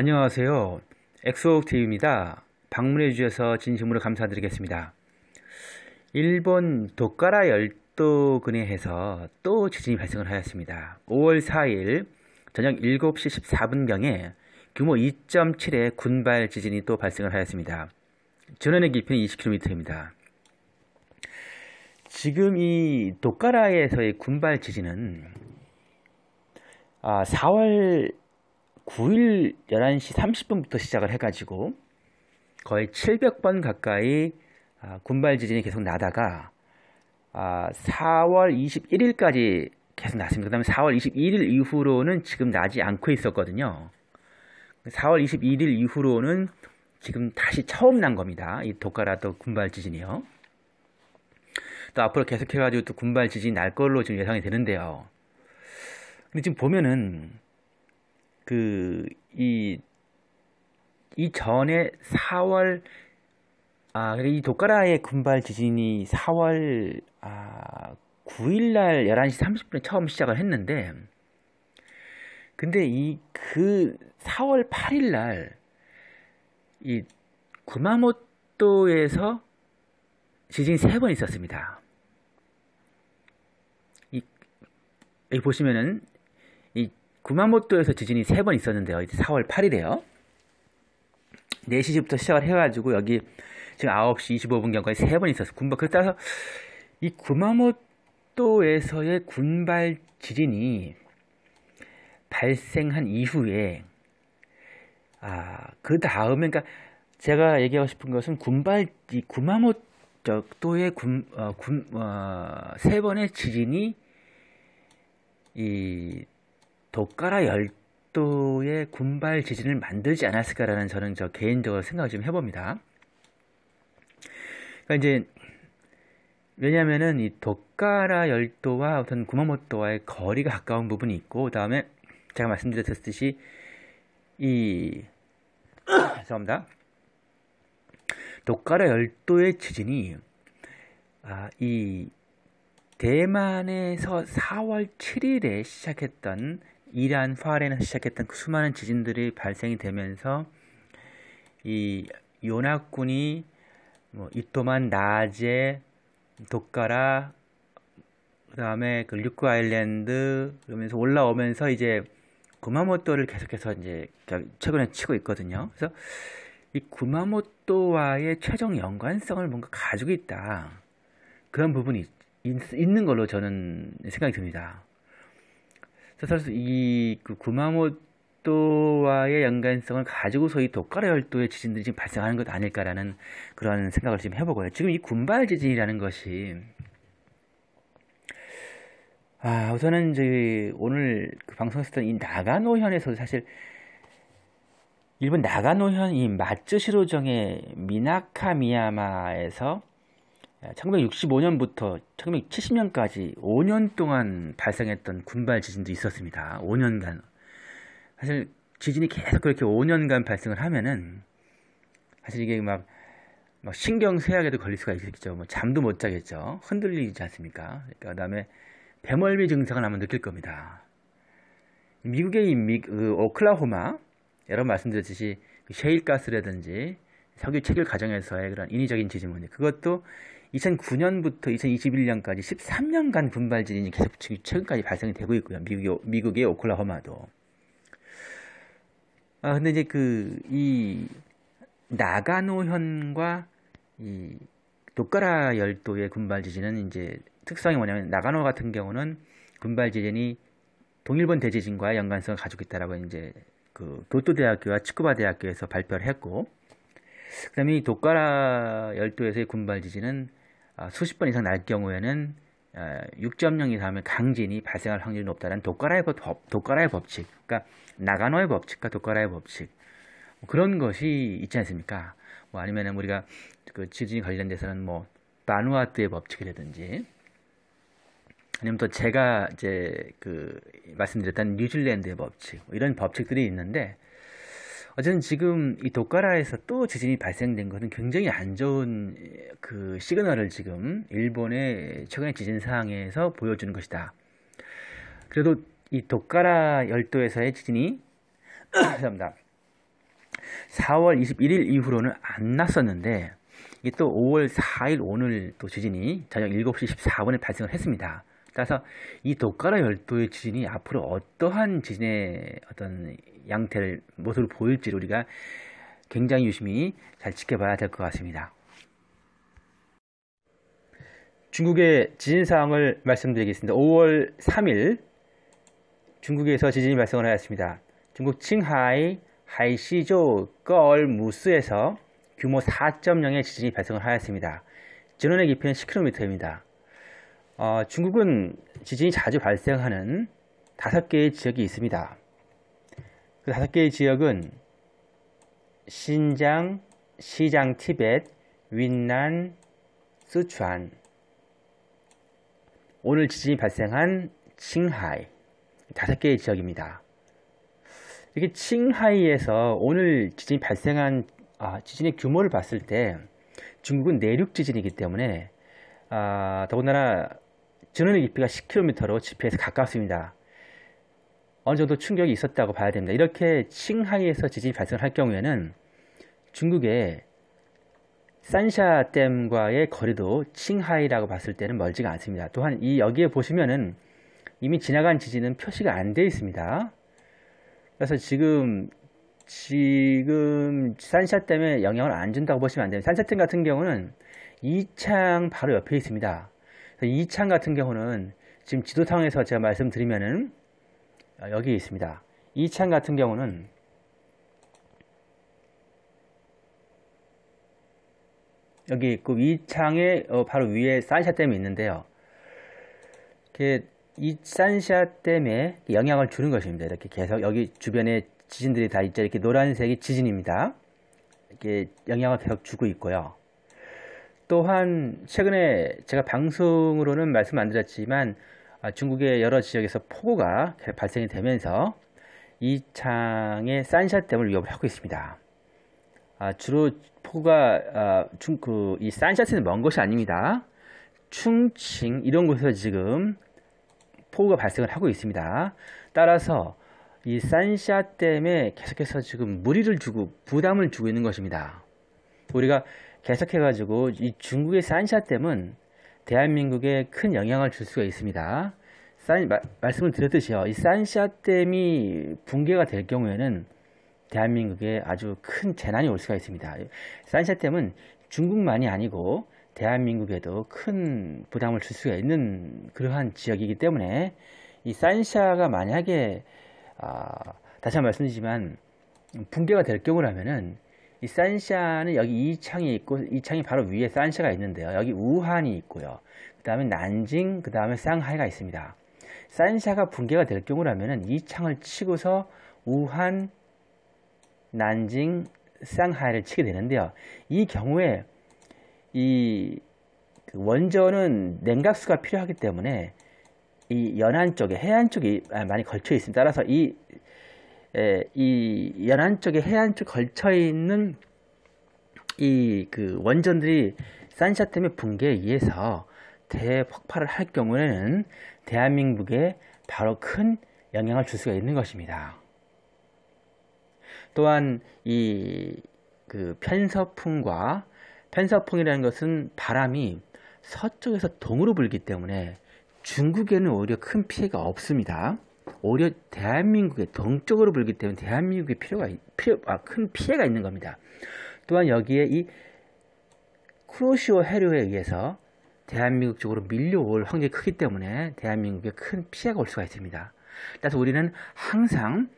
안녕하세요. 엑소옥TV입니다. 방문해 주셔서 진심으로 감사드리겠습니다. 일본 도카라 열도 근해에서 또 지진이 발생을 하였습니다. 5월 4일 저녁 7시 14분경에 규모 2.7의 군발 지진이 또 발생을 하였습니다. 전원의 깊이는 20km입니다. 지금 이 도카라에서의 군발 지진은 4월 아, 9일 11시 30분부터 시작을 해가지고 거의 700번 가까이 아, 군발 지진이 계속 나다가 아, 4월 21일까지 계속 났습니다. 그 다음에 4월 21일 이후로는 지금 나지 않고 있었거든요. 4월 21일 이후로는 지금 다시 처음 난 겁니다. 이 도카라 도 군발 지진이요. 또 앞으로 계속해가지고 또 군발 지진이 날 걸로 지금 예상이 되는데요. 근데 지금 보면은 그이이 전에 4월 아, 이 도카라의 군발 지진이 4월 아, 9일 날 11시 30분에 처음 시작을 했는데 근데 이 그 4월 8일 날이 구마모토에서 지진이 세번 있었습니다. 이, 여기 보시면은 구마모토에서 지진이 세 번 있었는데요. 4월 8일에요. 4시부터 시작을 해가지고 여기 지금 9시 25분경까지 세 번 있었어요. 군발 그에 따라서 이 구마모토에서의 군발 지진이 발생한 이후에 아그 다음에 그러니까 제가 얘기하고 싶은 것은 군발 이 구마모토의 군군세 어, 어, 번의 지진이 이 도카라 열도의 군발 지진을 만들지 않았을까라는 저는 저 개인적으로 생각을 좀 해봅니다. 그러니까 이제 왜냐하면은 이도카라 열도와 어떤 구마모토와의 거리가 가까운 부분이 있고 그 다음에 제가 말씀드렸듯이 이 죄송합니다. 도카라 열도의 지진이 아, 이 대만에서 4월 7일에 시작했던 이란, 파하렌에서 시작했던 그 수많은 지진들이 발생이 되면서 이요나군이뭐 이토만 나제 독가라 그다음에 그 류크 아일랜드 그러면서 올라오면서 이제 구마모토를 계속해서 이제 그러니까 최근에 치고 있거든요. 그래서 이 구마모토와의 최종 연관성을 뭔가 가지고 있다 그런 부분이 있, 있는 걸로 저는 생각이 듭니다. 사실 이그 구마모토와의 연관성을 가지고서 이 도카레 열도의 지진들이 지금 발생하는 것 아닐까라는 그런 생각을 지금 해보고요. 지금 이 군발 지진이라는 것이 아 우선은 저제 오늘 그 방송에서 했던 이나가노현에서 사실 일본 나가노현 이 마츠시로정의 미나카미야마에서 1965년부터 1970년까지 5년 동안 발생했던 군발 지진도 있었습니다. 5년간. 사실 지진이 계속 그렇게 5년간 발생을 하면은 사실 이게 막, 막 신경 쇠약에도 걸릴 수가 있겠죠. 뭐 잠도 못 자겠죠. 흔들리지 않습니까? 그러니까 그다음에 배멀미 증상을 아마 느낄 겁니다. 미국의 미, 그 오클라호마 여러 분 말씀드렸듯이 그 셰일가스라든지 석유 체결 과정에서의 그런 인위적인 지진 문제 그것도 2009년부터 2021년까지 13년간 분발 지진이 계속 최근까지 발생이 되고 있고요. 미국의, 미국의 오클라호마도. 아, 근데 이제 그, 이, 나가노현과 이 도카라 열도의 군발 지진은 이제 특성이 뭐냐면 나가노 같은 경우는 군발 지진이 동일본 대지진과 연관성을 가지고 있다라고 이제 그 교토 대학교와 치쿠바 대학교에서 발표를 했고 그다음에 이 도카라 열도에서의 군발 지진은 어, 수십 번 이상 날 경우에는 6.0 어, 이상하면 강진이 발생할 확률이 높다는 도가라의 법, 도가라의 법칙, 그러니까 나가노의 법칙과 도가라의 법칙 뭐 그런 것이 있지 않습니까? 뭐 아니면은 우리가 그 지진이 관련돼서는 뭐 바누아트의 법칙이라든지 아니면 또 제가 이제 그 말씀드렸던 뉴질랜드의 법칙 뭐 이런 법칙들이 있는데 어쨌든 지금 이 도카라에서 또 지진이 발생된 것은 굉장히 안 좋은 그 시그널을 지금 일본의 최근의 지진 상황에서 보여주는 것이다. 그래도 이 도카라 열도에서의 지진이 죄송합니다. 4월 21일 이후로는 안 났었는데 이게 또 5월 4일 오늘 또 지진이 저녁 7시 14분에 발생을 했습니다. 따라서 이 독가라 열도의 지진이 앞으로 어떠한 지진의 어떤 양태를 모습을 보일지 우리가 굉장히 유심히 잘 지켜봐야 될 것 같습니다. 중국의 지진 상황을 말씀드리겠습니다. 5월 3일 중국에서 지진이 발생을 하였습니다. 중국 칭하이 하이시조 껄무스에서 규모 4.0의 지진이 발생을 하였습니다. 전원의 깊이는 10km입니다. 어, 중국은 지진이 자주 발생하는 다섯 개의 지역이 있습니다. 그 다섯 개의 지역은 신장, 시장, 티벳, 윈난, 쓰촨 오늘 지진이 발생한 칭하이 다섯 개의 지역입니다. 이게 칭하이에서 오늘 지진이 발생한 아, 지진의 규모를 봤을 때 중국은 내륙 지진이기 때문에 아, 더군다나 저는 깊이가 10km로 지표에서 가깝습니다. 어느 정도 충격이 있었다고 봐야 됩니다. 이렇게 칭하이에서 지진이 발생할 경우에는 중국의 산샤댐과의 거리도 칭하이라고 봤을 때는 멀지가 않습니다. 또한 이 여기에 보시면은 이미 지나간 지진은 표시가 안 되어 있습니다. 그래서 지금 지금 산샤댐에 영향을 안 준다고 보시면 안 됩니다. 산샤댐 같은 경우는 이 창 바로 옆에 있습니다. 이창 같은 경우는 지금 지도상에서 제가 말씀드리면은 아, 여기 있습니다. 이 창 같은 경우는 여기 그이창의 어, 바로 위에 산샤댐이 있는데요. 이 산샤댐에 영향을 주는 것입니다. 이렇게 계속 여기 주변에 지진들이 다 있죠. 이렇게 노란색이 지진입니다. 이렇게 영향을 계속 주고 있고요. 또한 최근에 제가 방송으로는 말씀 안 드렸지만 아, 중국의 여러 지역에서 폭우가 발생이 되면서 이창의 산샤댐을 위협을 하고 있습니다. 아, 주로 폭우가 아, 중그이 산샤댐은 먼 것이 아닙니다. 충칭 이런 곳에서 지금 폭우가 발생을 하고 있습니다. 따라서 이 산샤댐에 계속해서 지금 무리를 주고 부담을 주고 있는 것입니다. 우리가 계속해가지고 이 중국의 산샤댐은 대한민국에 큰 영향을 줄 수가 있습니다. 산, 마, 말씀을 드렸듯이요. 이 산샤댐이 붕괴가 될 경우에는 대한민국에 아주 큰 재난이 올 수가 있습니다. 산샤댐은 중국만이 아니고 대한민국에도 큰 부담을 줄 수가 있는 그러한 지역이기 때문에 이 산샤가 만약에 아, 다시 한번 말씀드리지만 붕괴가 될 경우라면은 이 산샤는 여기 이창이 있고 이창이 바로 위에 산샤가 있는데요. 여기 우한이 있고요. 그 다음에 난징, 그 다음에 상하이가 있습니다. 산샤가 붕괴가 될 경우라면 이창을 치고서 우한, 난징, 상하이를 치게 되는데요. 이 경우에 이 그 원전은 냉각수가 필요하기 때문에 이 연안 쪽에 해안 쪽이 많이 걸쳐 있습니다. 따라서 이 예, 이 연안 쪽에 해안 쪽 걸쳐 있는 이 그 원전들이 산샤 댐의 붕괴에 의해서 대폭발을 할 경우에는 대한민국에 바로 큰 영향을 줄 수가 있는 것입니다. 또한 이 그 편서풍과 편서풍이라는 것은 바람이 서쪽에서 동으로 불기 때문에 중국에는 오히려 큰 피해가 없습니다. 오히려 대한민국에 동쪽으로 불기 때문에 대한민국에 필요가 필요 아, 큰 피해가 있는 겁니다. 또한 여기에 이 크로시오 해류에 의해서 대한민국 쪽으로 밀려올 확률이 크기 때문에 대한민국에 큰 피해가 올 수가 있습니다. 따라서 우리는 항상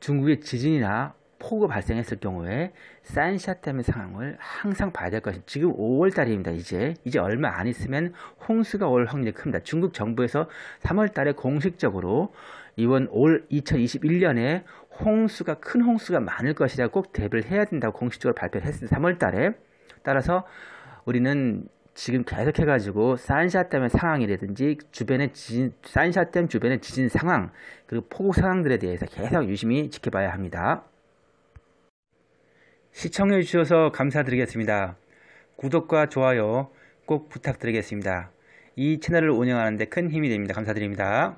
중국의 지진이나 폭우가 발생했을 경우에 산샤댐의 상황을 항상 봐야 될 것입니다. 지금 5월 달입니다. 이제 이제 얼마 안 있으면 홍수가 올 확률이 큽니다. 중국 정부에서 3월 달에 공식적으로 이번 올 2021년에 홍수가 큰 홍수가 많을 것이라꼭 대비를 해야 된다고 공식적으로 발표했을 3월 달에 따라서 우리는 지금 계속해 가지고 산샤댐의 상황이라든지 주변의 지진 산샤댐 주변의 지진 상황 그리고 폭우 상황들에 대해서 계속 유심히 지켜봐야 합니다. 시청해 주셔서 감사드리겠습니다. 구독과 좋아요 꼭 부탁드리겠습니다. 이 채널을 운영하는데 큰 힘이 됩니다. 감사드립니다.